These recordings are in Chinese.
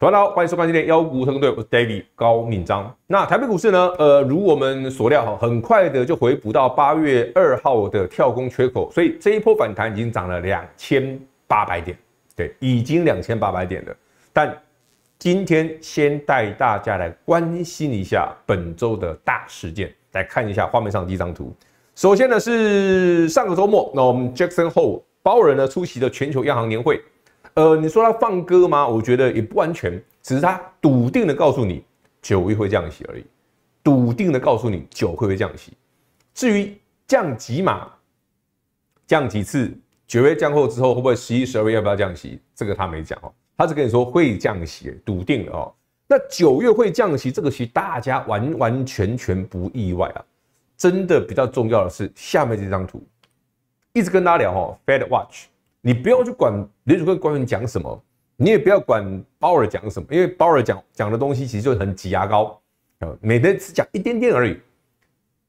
大家好，欢迎收看今天妖股特工队，我是 David 高敏章。那台北股市呢？呃，如我们所料，哈，很快的就回补到八月二号的跳空缺口，所以这一波反弹已经涨了两千八百点，对，已经两千八百点了。但今天先带大家来关心一下本周的大事件，来看一下画面上第一张图。首先呢是上个周末，那我们 Jackson Hole 包人呢出席了全球央行年会。呃，你说他放歌吗？我觉得也不完全，只是他笃定的告诉你九月会降息而已，笃定的告诉你九不会降息。至于降几码、降几次，九月降后之后会不会十一、十二月要不要降息，这个他没讲哦，他只跟你说会降息，笃定的哦。那九月会降息，这个其实大家完完全全不意外啊。真的比较重要的是下面这张图，一直跟大家聊哦，Fed Watch。你不要去管联储会官员讲什么，你也不要管鲍尔讲什么，因为鲍尔讲讲的东西其实就很挤牙膏啊，每只讲一点点而已。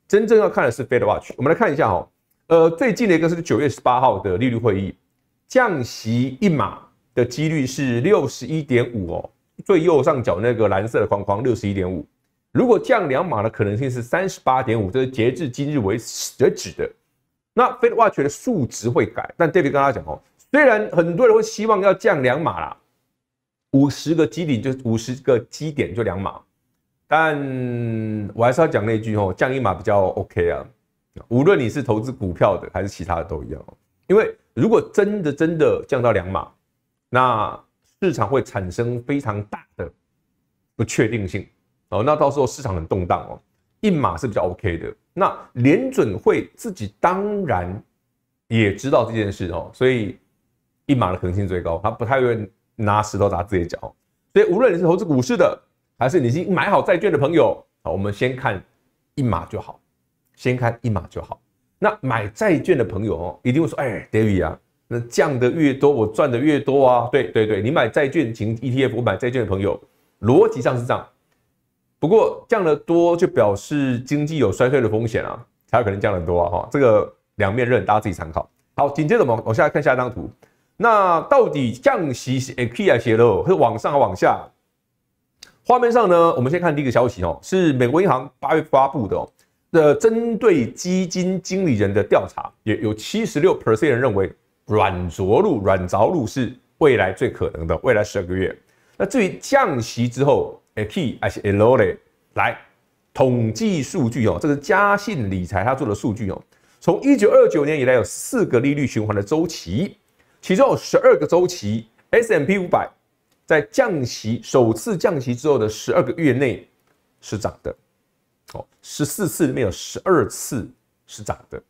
真正要看的是 Fed Watch。我们来看一下哈，呃，最近的一个是九月十八号的利率会议，降息一码的几率是六十一点五哦，最右上角那个蓝色的框框六十一点五。如果降两码的可能性是三十八点五，这是截至今日为止的。那 Fed Watch 的数值会改，但 David 跟大家讲哦。虽然很多人会希望要降两码啦，五十个基点就五十个基点就两码，但我还是要讲那句哦，降一码比较 OK 啊。无论你是投资股票的还是其他的都一样因为如果真的真的降到两码，那市场会产生非常大的不确定性哦。那到时候市场很动荡哦。一码是比较 OK 的。那联准会自己当然也知道这件事哦，所以。一码的可能性最高，他不太愿意拿石头砸自己脚，所以无论你是投资股市的，还是你已经买好债券的朋友，好，我们先看一码就好，先看一码就好。那买债券的朋友哦，一定会说，哎，David 啊，那降的越多，我赚的越多啊。对对对，你买债券型 ETF，我买债券的朋友，逻辑上是这样。不过降的多就表示经济有衰退的风险啊，才有可能降的多啊，哈，这个两面刃，大家自己参考。好，紧接着我们往下看下一张图。那到底降息是 key 还是 low？是往上还往下？画面上呢，我们先看第一个消息哦，是美国银行八月发布的，哦，呃，针对基金经理人的调查，也有七十六 percent 认为软着陆，软着陆是未来最可能的，未来十二个月。那至于降息之后 a key 还是 low 嘞？来，统计数据哦，这个嘉信理财它做的数据哦，从一九二九年以来有四个利率循环的周期。其中有十二个周期 S M P 五百在降息首次降息之后的十二个月内是涨的，哦，十四次里面有十二次是涨的，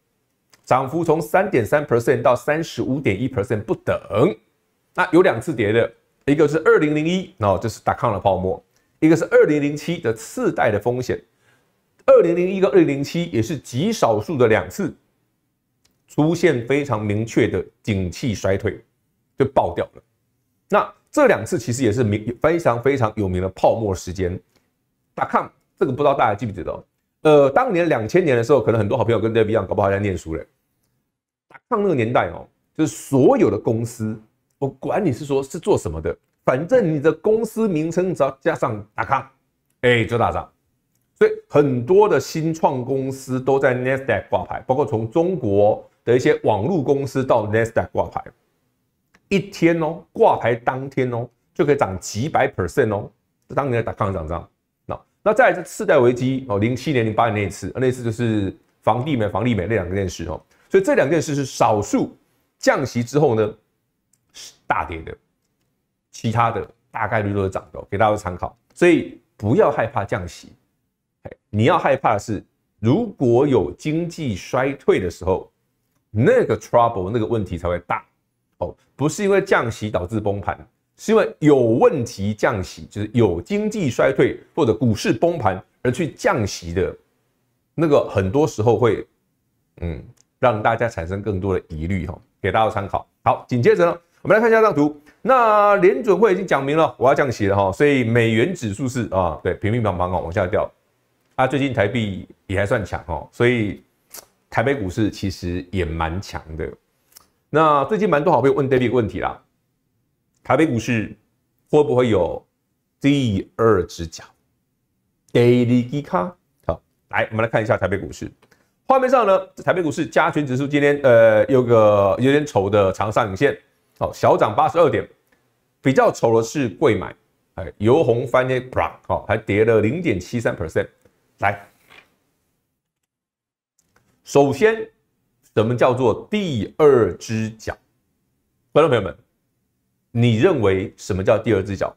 涨幅从三点三 percent 到三十五点一 percent 不等。那有两次跌的，一个是二零零一，然后就是打康的泡沫；一个是二零零七的次贷的风险。二零零一跟二零零七也是极少数的两次。出现非常明确的景气衰退，就爆掉了。那这两次其实也是明非常非常有名的泡沫时间。打康这个不知道大家记不记得？呃，当年两千年的时候，可能很多好朋友跟 d i 家一样，搞不好在念书嘞。打康那个年代哦，就是所有的公司，我管你是说是做什么的，反正你的公司名称只要加上打康，哎，就大涨。所以很多的新创公司都在 n 纳斯达克挂牌，包括从中国。有一些网络公司到 Nasdaq 挂牌，一天哦，挂牌当天哦，就可以涨几百 percent 哦，当年的打抗上涨。那那再是次贷危机哦，零七年、零八年那一次，那次就是房地美、房地美那两件事哦。所以这两件事是少数降息之后呢，是大跌的，其他的大概率都是涨的，给大家参考。所以不要害怕降息，你要害怕的是如果有经济衰退的时候。那个 trouble 那个问题才会大，哦，不是因为降息导致崩盘，是因为有问题降息，就是有经济衰退或者股市崩盘而去降息的，那个很多时候会，嗯，让大家产生更多的疑虑哦，给大家参考。好，紧接着呢，我们来看一下这张图，那联准会已经讲明了我要降息了哈，所以美元指数是啊，对，平平乓乓哦往下掉，啊，最近台币也还算强哦，所以。台北股市其实也蛮强的。那最近蛮多好朋友问 d a i d y 问题啦，台北股市会不会有第二只脚？Daily 大咖，好，来，我们来看一下台北股市。画面上呢，台北股市加权指数今天呃有个有点丑的长上影线，好，小涨八十二点，比较丑的是贵买，哎，由红翻跌，好，还跌了零点七三 percent，来。首先，什么叫做第二只脚？观众朋友们，你认为什么叫第二只脚？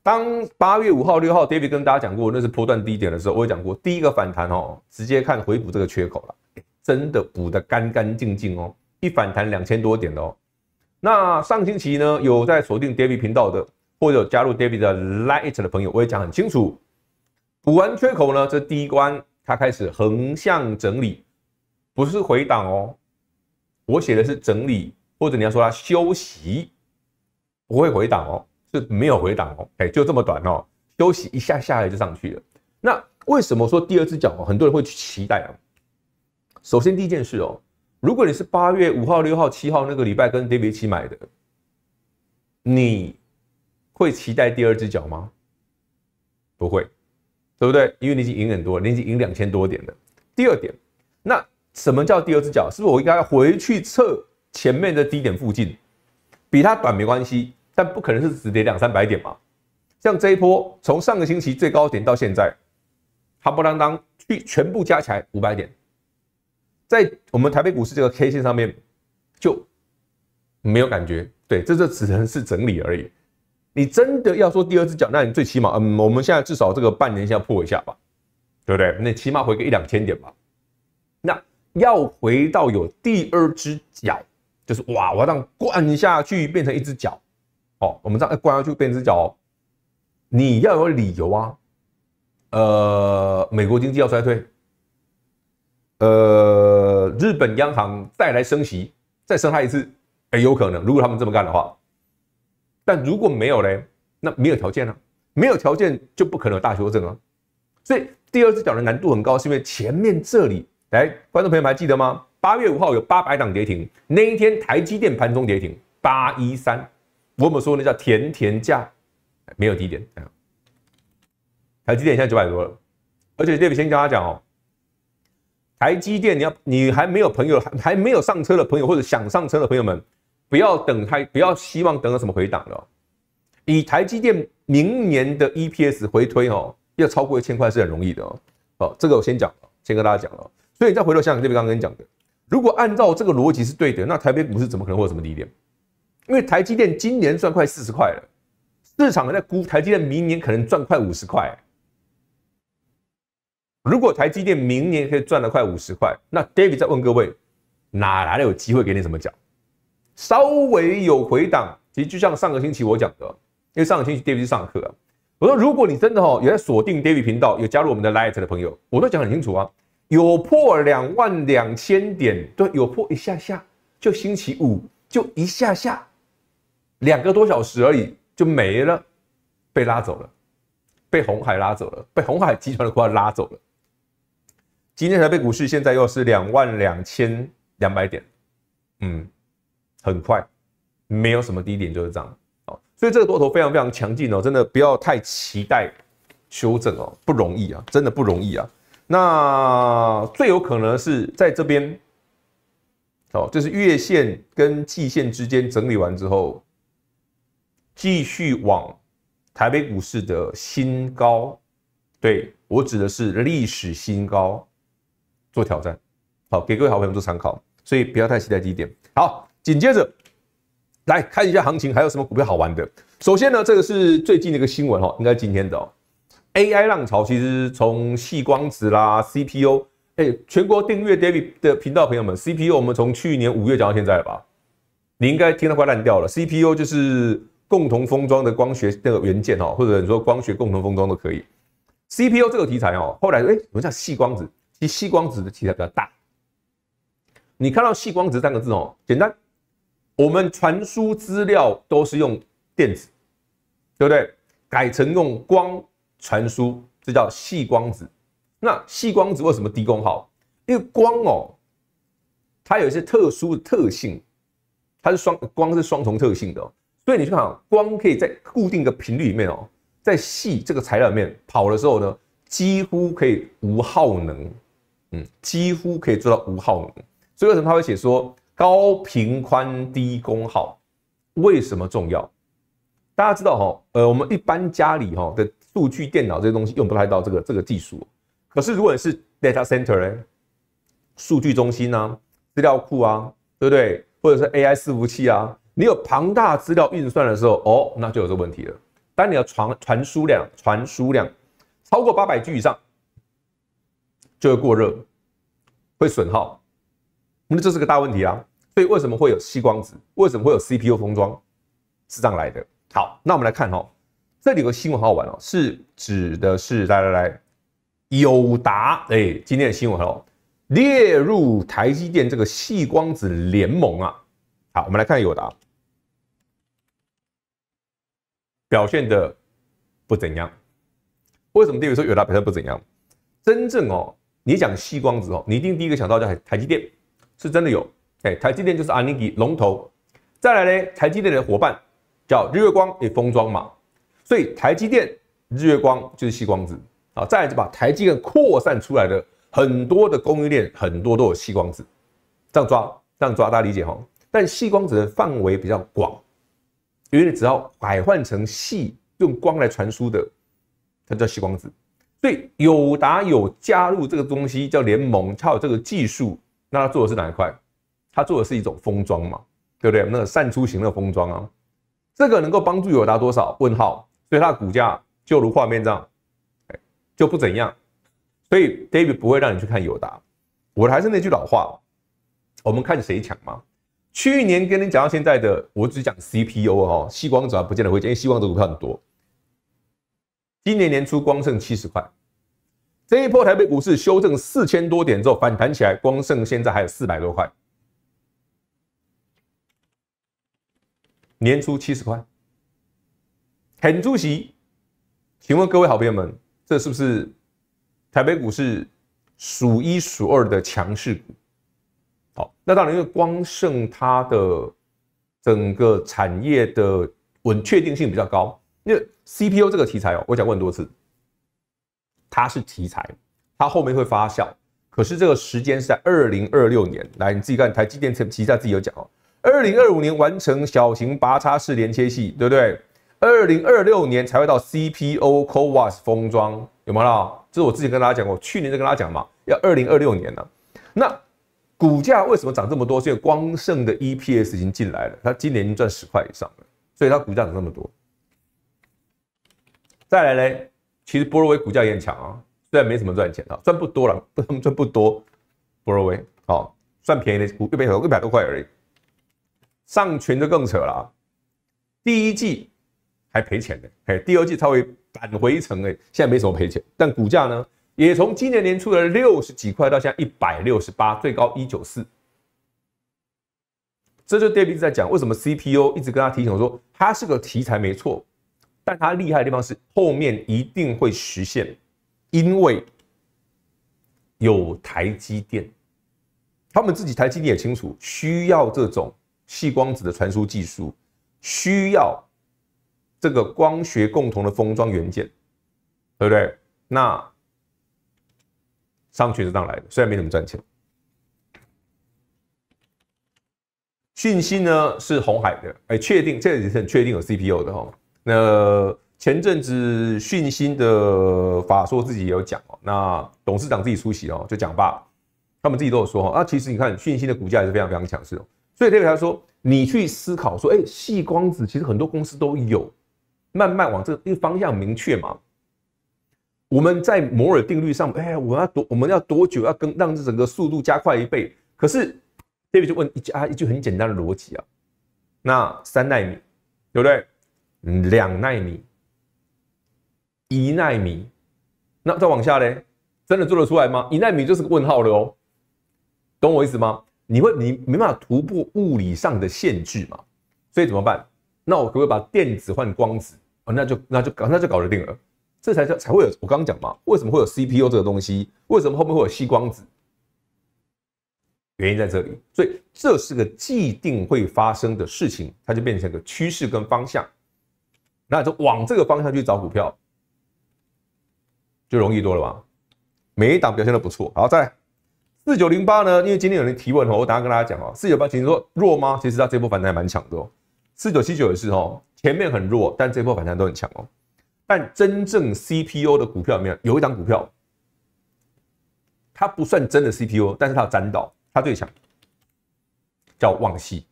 当八月五号、六号，David 跟大家讲过那是波段低点的时候，我也讲过第一个反弹哦，直接看回补这个缺口了，真的补的干干净净哦，一反弹两千多点哦。那上星期呢，有在锁定 David 频道的，或者加入 David 的 Light 的朋友，我也讲很清楚，补完缺口呢，这第一关。它开始横向整理，不是回档哦。我写的是整理，或者你要说它休息，不会回档哦，是没有回档哦。哎，就这么短哦，休息一下下来就上去了。那为什么说第二只脚哦，很多人会去期待啊？首先第一件事哦，如果你是八月五号、六号、七号那个礼拜跟 David 一起买的，你会期待第二只脚吗？不会。对不对？因为你已经赢很多，你已经赢两千多点了。第二点，那什么叫第二只脚？是不是我应该回去测前面的低点附近？比它短没关系，但不可能是只跌两三百点嘛？像这一波，从上个星期最高点到现在，它不当当去全部加起来五百点，在我们台北股市这个 K 线上面就没有感觉。对，这就只能是整理而已。你真的要说第二只脚，那你最起码，嗯，我们现在至少这个半年先要破一下吧，对不对？那起码回个一两千点吧。那要回到有第二只脚，就是哇，我要让灌下去变成一只脚，哦，我们这样灌下去变只脚，哦，你要有理由啊。呃，美国经济要衰退，呃，日本央行再来升息，再升它一次，哎，有可能，如果他们这么干的话。但如果没有嘞，那没有条件了，没有条件就不可能有大修正啊。所以第二只脚的难度很高，是因为前面这里来，观众朋友们还记得吗？八月五号有八百档跌停，那一天台积电盘中跌停八一三，我们说那叫甜甜价，没有低点台积电现在九百多了，而且这比先教大家讲哦，台积电你要你还没有朋友还还没有上车的朋友，或者想上车的朋友们。不要等台，不要希望等到什么回档了。以台积电明年的 EPS 回推哦，要超过一千块是很容易的哦。好，这个我先讲，先跟大家讲了。所以你再回头想想，这边刚刚跟你讲的，如果按照这个逻辑是对的，那台北股市怎么可能会有什么低点？因为台积电今年赚快四十块了，市场在估台积电明年可能赚快五十块。如果台积电明年可以赚了快五十块，那 David 在问各位，哪来的有机会给你什么奖？稍微有回档，其实就像上个星期我讲的，因为上个星期 David 上课，我说如果你真的哈有在锁定 David 频道，有加入我们的 Lite 的朋友，我都讲很清楚啊，有破两万两千点，对，有破一下下，就星期五就一下下，两个多小时而已就没了，被拉走了，被红海拉走了，被红海集团的股拉走了。今天才被股市现在又是两万两千两百点，嗯。很快，没有什么低点，就是这样哦。所以这个多头非常非常强劲哦，真的不要太期待修正哦，不容易啊，真的不容易啊。那最有可能是在这边哦，就是月线跟季线之间整理完之后，继续往台北股市的新高，对我指的是历史新高做挑战。好，给各位好朋友做参考，所以不要太期待低点。好。紧接着来看一下行情，还有什么股票好玩的？首先呢，这个是最近的一个新闻哦，应该今天的哦、AI 浪潮。其实从细光子啦，CPU，哎，全国订阅 David 的频道朋友们，CPU 我们从去年五月讲到现在了吧？你应该听得快烂掉了。CPU 就是共同封装的光学那个元件哦，或者你说光学共同封装都可以。CPU 这个题材哦，后来哎，我们叫细光子，其实细光子的题材比较大。你看到“细光子”三个字哦，简单。我们传输资料都是用电子，对不对？改成用光传输，这叫细光子。那细光子为什么低功耗？因为光哦，它有一些特殊的特性，它是双光是双重特性的，所以你去看，光可以在固定的频率里面哦，在细这个材料里面跑的时候呢，几乎可以无耗能，嗯，几乎可以做到无耗能。所以为什么他会写说？高频宽低功耗为什么重要？大家知道哈，呃，我们一般家里哈的数据电脑这些东西用不太到这个这个技术。可是如果你是 data center 呢，数据中心呐，资料库啊，对不对？或者是 AI 伺服器啊，你有庞大资料运算的时候哦，那就有这问题了。当你要传传输量传输量超过八百 G 以上，就会过热，会损耗，那这是个大问题啊。所以为什么会有吸光子？为什么会有 CPU 封装是这样来的？好，那我们来看哈，这里有个新闻，好好玩哦，是指的是来来来，友达哎，今天的新闻哦，列入台积电这个细光子联盟啊。好，我们来看友达表现的不怎样，为什么？例如说友达表现不怎样，真正哦，你讲细光子哦，你一定第一个想到叫台台积电，是真的有。哎，台积电就是阿尼酋龙头，再来呢，台积电的伙伴叫日月光，也封装嘛，所以台积电、日月光就是细光子啊。再来就把台积电扩散出来的很多的供应链，很多都有细光子，这样抓，这样抓大家理解哈。但细光子的范围比较广，因为你只要改换成细用光来传输的，它叫细光子。所以友达有加入这个东西叫联盟，有这个技术，那它做的是哪一块？它做的是一种封装嘛，对不对？那个散出型的封装啊，这个能够帮助友达多少？问号。所以它股价就如画面这样，就不怎样。所以 David 不会让你去看友达。我还是那句老话，我们看谁强嘛。去年跟你讲到现在的，我只讲 CPU 哦，西光怎么不见得会跌？因为西光股票很多。今年年初光剩七十块，这一波台北股市修正四千多点之后反弹起来，光剩现在还有四百多块。年初七十块，很出奇。请问各位好朋友们，这是不是台北股市数一数二的强势股？好，那当然，因为光盛它的整个产业的稳确定性比较高。因为 CPU 这个题材哦，我讲过很多次，它是题材，它后面会发酵。可是这个时间是在二零二六年。来，你自己看，台积电其实它自己有讲哦。二零二五年完成小型拔插式连接器，对不对？二零二六年才会到 CPO c o w a s 封装，有没有？这是我之前跟大家讲过，去年就跟大家讲嘛，要二零二六年了。那股价为什么涨这么多？因为光盛的 EPS 已经进来了，它今年已经赚十块以上了，所以它股价涨这么多。再来呢，其实波罗威股价也很强啊，虽然没什么赚钱啊，赚不多了，不 怎赚不多。波罗威哦，算便宜的股，一百多，一百多块而已。上群就更扯了，啊！第一季还赔钱的，嘿，第二季它会返回一程诶，现在没什么赔钱，但股价呢，也从今年年初的六十几块到现在一百六十八，最高一九四。这就 i 表在讲为什么 CPU 一直跟他提醒说它是个题材没错，但它厉害的地方是后面一定会实现，因为有台积电，他们自己台积电也清楚需要这种。细光子的传输技术需要这个光学共同的封装元件，对不对？那商全是这样来的，虽然没怎么赚钱。讯息呢是红海的，哎，确定这个也是很确定有 CPU 的哦。那前阵子讯息的法说自己有讲哦，那董事长自己出席哦，就讲吧。他们自己都有说啊，其实你看讯息的股价也是非常非常强势。所以 David 说：“你去思考说，哎，细光子其实很多公司都有，慢慢往这个方向明确嘛。我们在摩尔定律上，哎，我要多，我们要多久要跟让这整个速度加快一倍？可是 David 就问一句啊，一句很简单的逻辑啊，那三纳米对不对？两纳米，一纳米，那再往下嘞，真的做得出来吗？一纳米就是个问号了哦，懂我意思吗？”你会，你没办法突破物理上的限制嘛？所以怎么办？那我可不可以把电子换光子？哦，那就那就那就搞得定了。这才叫才会有我刚刚讲嘛？为什么会有 CPU 这个东西？为什么后面会有吸光子？原因在这里。所以这是个既定会发生的事情，它就变成个趋势跟方向。那就往这个方向去找股票，就容易多了吧？每一档表现都不错，好再来。四九零八呢？因为今天有人提问哦，我等下跟大家讲哦。四九八，其人说弱吗？其实它这波反弹还蛮强的哦。四九七九也是哦，前面很弱，但这波反弹都很强哦。但真正 CPU 的股票里面有？一张股票，它不算真的 CPU，但是它有沾到，它最强，叫旺系。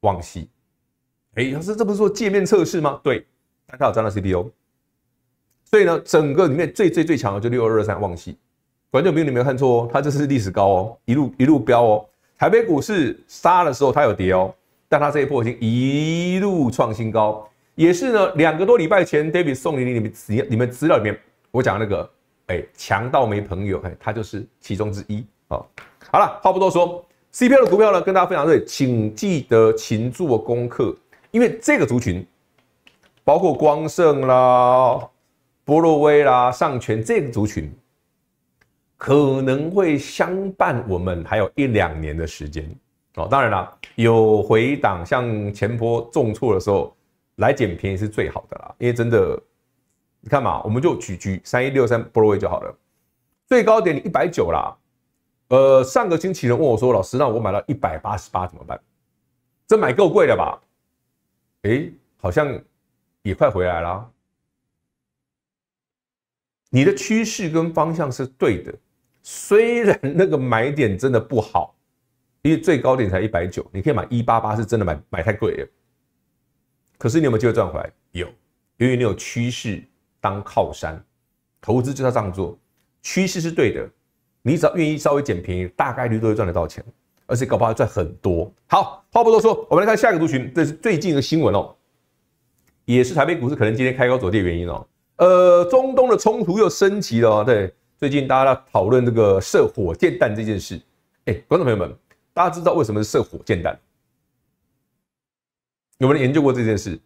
旺系，哎，老师，这不是做界面测试吗？对，但它有真到 CPU。所以呢，整个里面最最最强的就六二二三旺系。管仲兵，你没有看错哦，它这是历史高哦，一路一路飙哦。台北股市杀的时候，它有跌哦，但它这一波已经一路创新高，也是呢。两个多礼拜前，David 送你你们你你们资料里面，我讲那个，哎，强到没朋友，哎，它就是其中之一啊。好了，话不多说，C p i 的股票呢，跟大家分享这里，请记得勤做功课，因为这个族群包括光盛啦、波洛威啦、上全这个族群。可能会相伴我们还有一两年的时间哦。当然啦，有回档，像前坡重挫的时候来捡便宜是最好的啦。因为真的，你看嘛，我们就举举三一六三波萝味就好了。最高点你一百九啦，呃，上个星期人问我说：“老师，那我买到一百八十八怎么办？”这买够贵了吧？哎，好像也快回来啦。你的趋势跟方向是对的。虽然那个买点真的不好，因为最高点才一百九，你可以买一八八，是真的买买太贵了。可是你有没有机会赚回来？有，因为你有趋势当靠山，投资就要这样做，趋势是对的，你只要愿意稍微便宜，大概率都会赚得到钱，而且搞不好赚很多。好话不多说，我们来看下一个族群，这是最近的新闻哦，也是台北股市可能今天开高走跌的原因哦。呃，中东的冲突又升级了哦，对。最近大家在讨论这个射火箭弹这件事，哎，观众朋友们，大家知道为什么是射火箭弹？有没有研究过这件事？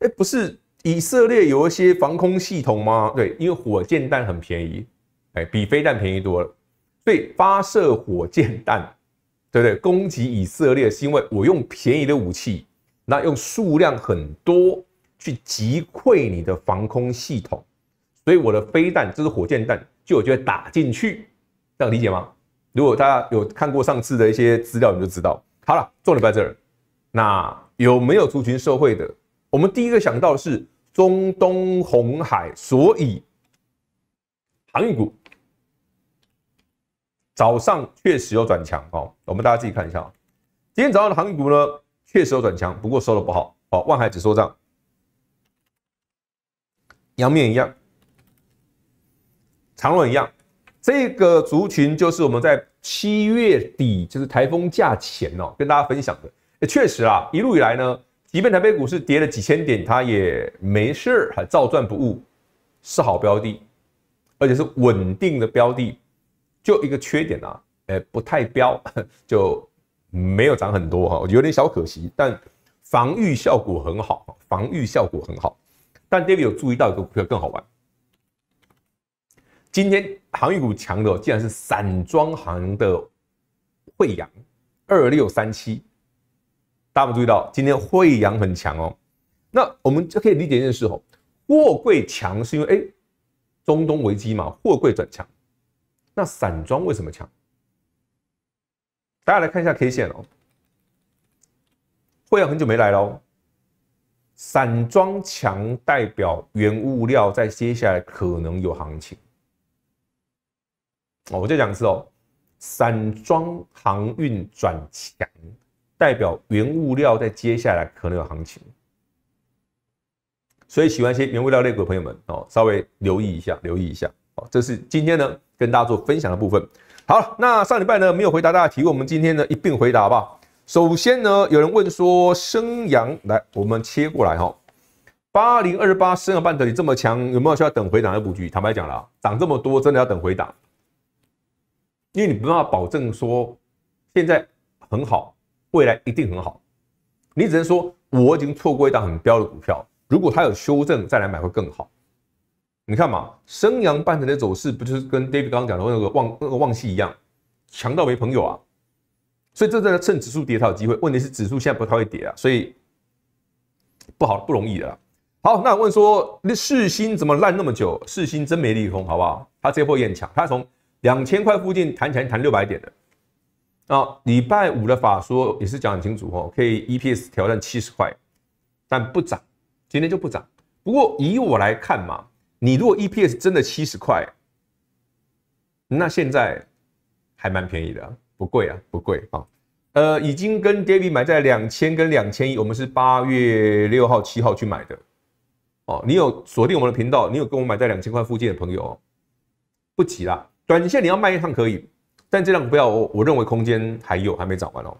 哎，不是以色列有一些防空系统吗？对，因为火箭弹很便宜，哎，比飞弹便宜多了，所以发射火箭弹，对不对？攻击以色列是因为我用便宜的武器，那用数量很多去击溃你的防空系统，所以我的飞弹，这是火箭弹。就我机会打进去，这样理解吗？如果大家有看过上次的一些资料，你就知道。好了，重点在这儿。那有没有族群社会的？我们第一个想到是中东红海，所以航运股早上确实有转强哦。我们大家自己看一下，今天早上的航运股呢，确实有转强，不过收的不好。哦。万海只收涨，阳面一样。长龙一样，这个族群就是我们在七月底，就是台风假前哦，跟大家分享的。确实啊，一路以来呢，即便台北股市跌了几千点，它也没事，还照赚不误，是好标的，而且是稳定的标的。就一个缺点啊，哎，不太标，就没有涨很多哈，有点小可惜。但防御效果很好，防御效果很好。但 David 有注意到一个股票更好玩。今天行业股强的竟然是散装行的惠阳二六三七，大家注意到今天惠阳很强哦，那我们就可以理解一件事哦，货柜强是因为哎中东危机嘛，货柜转强，那散装为什么强？大家来看一下 K 线哦，惠阳很久没来喽，散装强代表原物料在接下来可能有行情。哦，我就讲一次哦，散装航运转强，代表原物料在接下来可能有行情，所以喜欢一些原物料类股的朋友们哦，稍微留意一下，留意一下。哦，这是今天呢跟大家做分享的部分。好了，那上礼拜呢没有回答大家提问，我们今天呢一并回答好不好？首先呢，有人问说升阳来，我们切过来哈，八零二八升阳半导体这么强，有没有需要等回档的布局？坦白讲了，涨这么多真的要等回档。因为你没办法保证说现在很好，未来一定很好，你只能说我已经错过一档很标的股票，如果它有修正再来买会更好。你看嘛，升阳半成的走势不就是跟 David 刚刚讲的那个旺那个旺气一样，强到没朋友啊。所以这在呢趁指数跌才有机会，问题是指数现在不太会跌啊，所以不好不容易的。好，那问说那世新怎么烂那么久？世新真没利空好不好？它波也很强，它从。两千块附近谈钱谈六百点的，啊，礼拜五的法说也是讲很清楚哦，可以 EPS 挑战七十块，但不涨，今天就不涨。不过以我来看嘛，你如果 EPS 真的七十块，那现在还蛮便宜的，不贵啊，不贵啊。呃，已经跟 David 买在两千跟两千一，我们是八月六号七号去买的。哦，你有锁定我们的频道，你有跟我买在两千块附近的朋友，不急啦。短线你要卖一趟可以，但这趟不要。我我认为空间还有，还没涨完哦。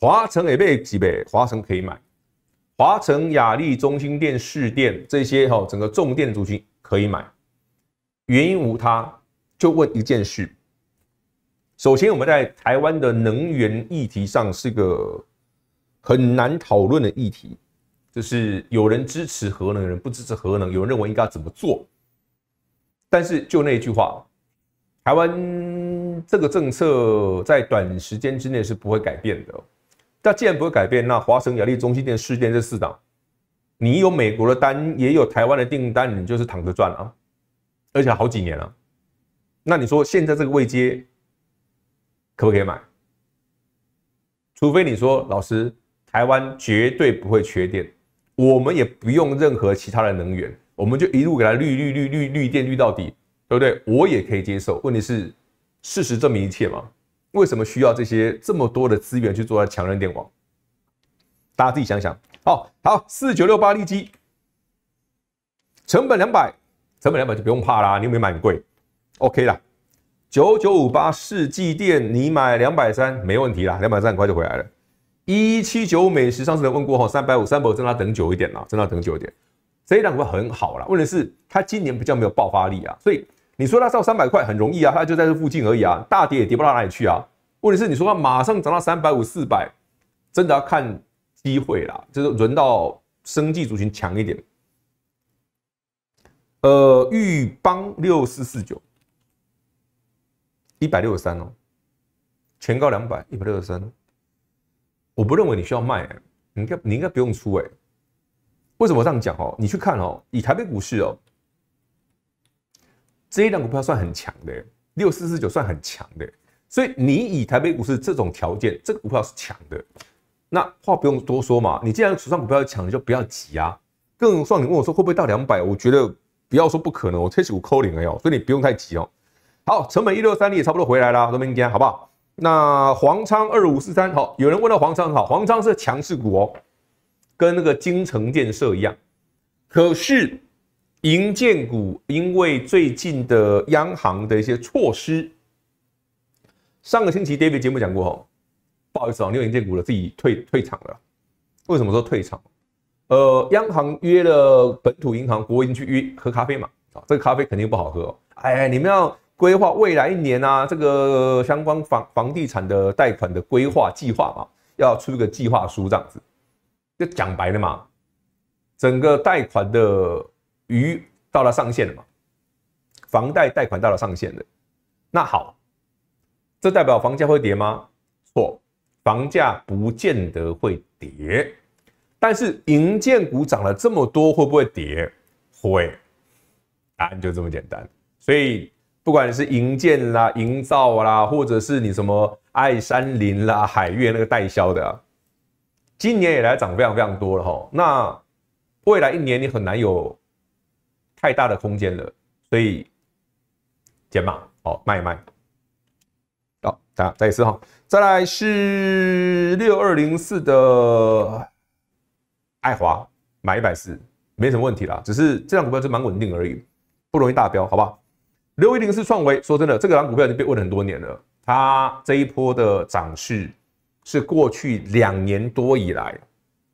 华晨也被挤呗，华晨可以买，华晨雅丽中心店、市店这些哈，整个重电族群可以买。原因无他，就问一件事。首先，我们在台湾的能源议题上是个很难讨论的议题，就是有人支持核能，有人不支持核能，有人认为应该怎么做。但是就那一句话，台湾这个政策在短时间之内是不会改变的。那既然不会改变，那华盛雅利中心店、世店这四档，你有美国的单，也有台湾的订单，你就是躺着赚啊，而且好几年了。那你说现在这个位阶可不可以买？除非你说老师，台湾绝对不会缺电，我们也不用任何其他的能源。我们就一路给它绿绿绿绿绿电绿到底，对不对？我也可以接受。问题是，事实证明一切嘛。为什么需要这些这么多的资源去做强韧电网？大家自己想想。哦，好，四九六八立基，成本两百，成本两百就不用怕啦，你又没买很贵？OK 啦。九九五八世纪电，你买两百三没问题啦，两百三很快就回来了。一七九美食，上次来问过哈，三百五，三百五的要等久一点真的要等久一点。这一档股很好啦，问题是它今年比较没有爆发力啊，所以你说它到三百块很容易啊，它就在这附近而已啊，大跌也跌不到哪里去啊。问题是你说它马上涨到三百五四百，真的要看机会啦，就是轮到生技族群强一点。呃，裕邦六四四九，一百六十三哦，全高两百一百六十三，我不认为你需要卖哎，你该你应该不用出哎。为什么这样讲哦？你去看哦，以台北股市哦，这一档股票算很强的，六四四九算很强的，所以你以台北股市这种条件，这个股票是强的。那话不用多说嘛，你既然手上股票强，就不要急啊。更况你问我说会不会到两百，我觉得不要说不可能，我这次股扣零了哟，所以你不用太急哦。好，成本一六三零也差不多回来了，多边加好不好？那黄昌二五四三，好，有人问到黄昌，好，黄昌是强势股哦。跟那个京城建设一样，可是银建股因为最近的央行的一些措施，上个星期 David 节目讲过哦，不好意思哦，你有银建股的自己退退场了。为什么说退场？呃，央行约了本土银行国营去约喝咖啡嘛，啊，这个咖啡肯定不好喝哦。哎，你们要规划未来一年啊，这个相关房房地产的贷款的规划计划啊，要出一个计划书这样子。讲白了嘛，整个贷款的余到了上限了嘛，房贷贷款到了上限了。那好，这代表房价会跌吗？错，房价不见得会跌。但是银建股涨了这么多，会不会跌？会，答案就这么简单。所以不管是银建啦、营造啦，或者是你什么爱山林啦、海月那个代销的。今年也来涨非常非常多了哈，那未来一年你很难有太大的空间了，所以减码哦，卖一卖。好，再再一次哈，再来是六二零四的爱华，买一百四没什么问题啦，只是这档股票是蛮稳定而已，不容易大飙，好吧？六一零四创维，说真的，这个蓝股票已经被问很多年了，它这一波的涨势。是过去两年多以来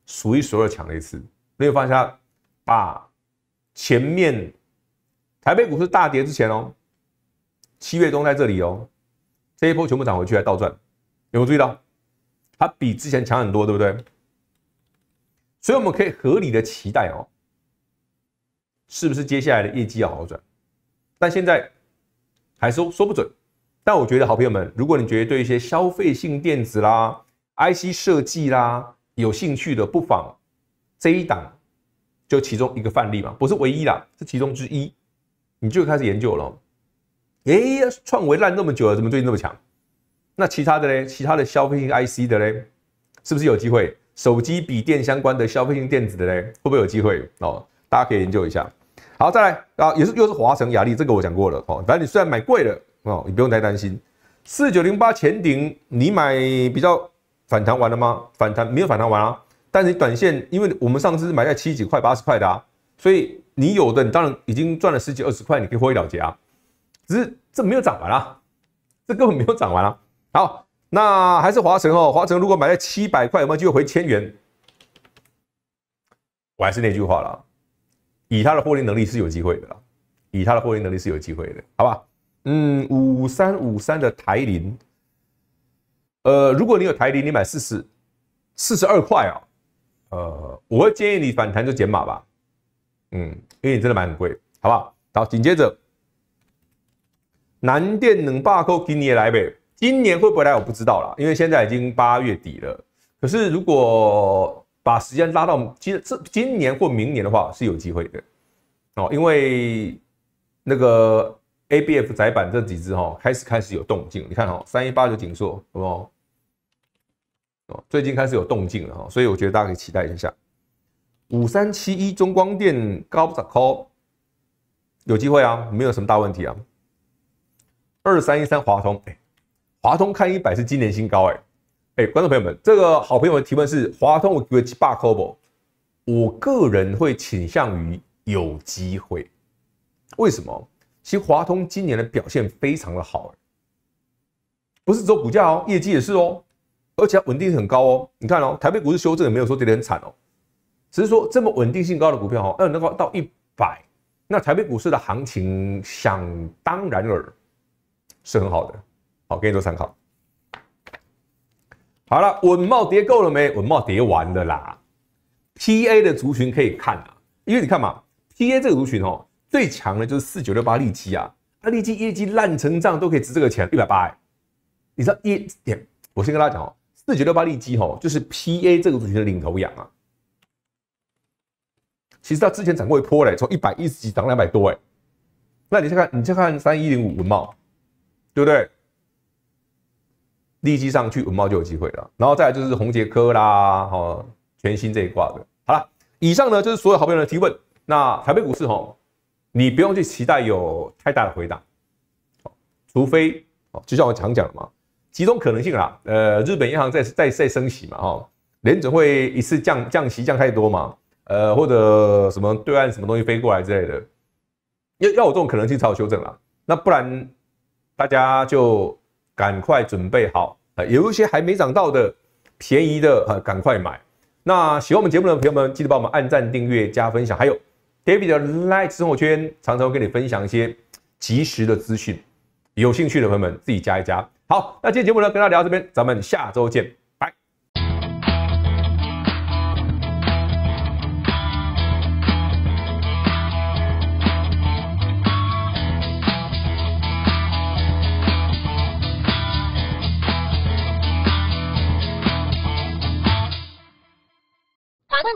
数一数二强的一次，你会发现它把前面台北股市大跌之前哦，七月中在这里哦，这一波全部涨回去还倒赚，有没注意到？它比之前强很多，对不对？所以我们可以合理的期待哦，是不是接下来的业绩要好转？但现在还是说不准。但我觉得，好朋友们，如果你觉得对一些消费性电子啦、IC 设计啦有兴趣的，不妨这一档就其中一个范例嘛，不是唯一啦，是其中之一，你就开始研究了。哎呀，创维烂那么久了，怎么最近那么强？那其他的嘞？其他的消费性 IC 的嘞，是不是有机会？手机、笔电相关的消费性电子的嘞，会不会有机会？哦，大家可以研究一下。好，再来啊，也是又是华晨雅力，这个我讲过了哦。反正你虽然买贵了。哦，你不用太担心，四九零八前顶，你买比较反弹完了吗？反弹没有反弹完啊，但是你短线，因为我们上次是买在七几块、八十块的啊，所以你有的你当然已经赚了十几二十块，你可以挥一了家啊。只是这没有涨完啊，这根本没有涨完啊。好，那还是华晨哦，华晨如果买在七百块，有没有机会回千元？我还是那句话了，以他的获利能力是有机会的啦，以他的获利能力是有机会的，好吧？嗯，五三五三的台林，呃，如果你有台林，你买四十、四十二块啊，呃，我会建议你反弹就减码吧，嗯，因为你真的买很贵，好不好？好，紧接着，南电能罢给你也来呗，今年会不会来？我不知道啦，因为现在已经八月底了。可是如果把时间拉到今这今年或明年的话，是有机会的，哦，因为那个。A、B、F 窄板这几只哈开始开始有动静，你看哈三一八九锦硕，好不好？最近开始有动静了哈，所以我觉得大家可以期待一下。五三七一中光电高不咋高？有机会啊，没有什么大问题啊。二三一三华通，哎，华通看一百是今年新高哎。哎，观众朋友们，这个好朋友的提问是华通，我个人会倾向于有机会，为什么？其实华通今年的表现非常的好，不是只有股价哦，业绩也是哦，而且稳定性很高哦。你看哦，台北股市修正也没有说跌得很惨哦，只是说这么稳定性高的股票哦，呃能够到一百，那台北股市的行情想当然尔是很好的。好，给你做参考。好了，稳茂跌够了没？稳茂跌完了啦。P A 的族群可以看啊，因为你看嘛，P A 这个族群哦。最强的就是四九六八利基啊，那利基业绩烂成这样都可以值这个钱一百八哎，你知道一点？我先跟大家讲哦，四九六八利基哦，就是 P A 这个主题的领头羊啊。其实它之前涨过一波嘞，从一百一十几涨两百多哎。那你再看，你再看三一零五文茂，对不对？利基上去文茂就有机会了。然后再来就是宏杰科啦，哦，全新这一挂的。好了，以上呢就是所有好朋友的提问。那台北股市哦，你不用去期待有太大的回档，除非哦，就像我常讲的嘛，几种可能性啦。呃，日本银行再再再升息嘛，哈，联准会一次降降息降太多嘛，呃，或者什么对岸什么东西飞过来之类的，要要有这种可能性才有修正啦，那不然大家就赶快准备好啊，有一些还没涨到的便宜的啊，赶快买。那喜欢我们节目的朋友们，记得帮我们按赞、订阅、加分享，还有。a baby 的 l i h e 生活圈，常常会跟你分享一些及时的资讯，有兴趣的朋友们自己加一加。好，那今天节目呢，跟大家聊到这边，咱们下周见。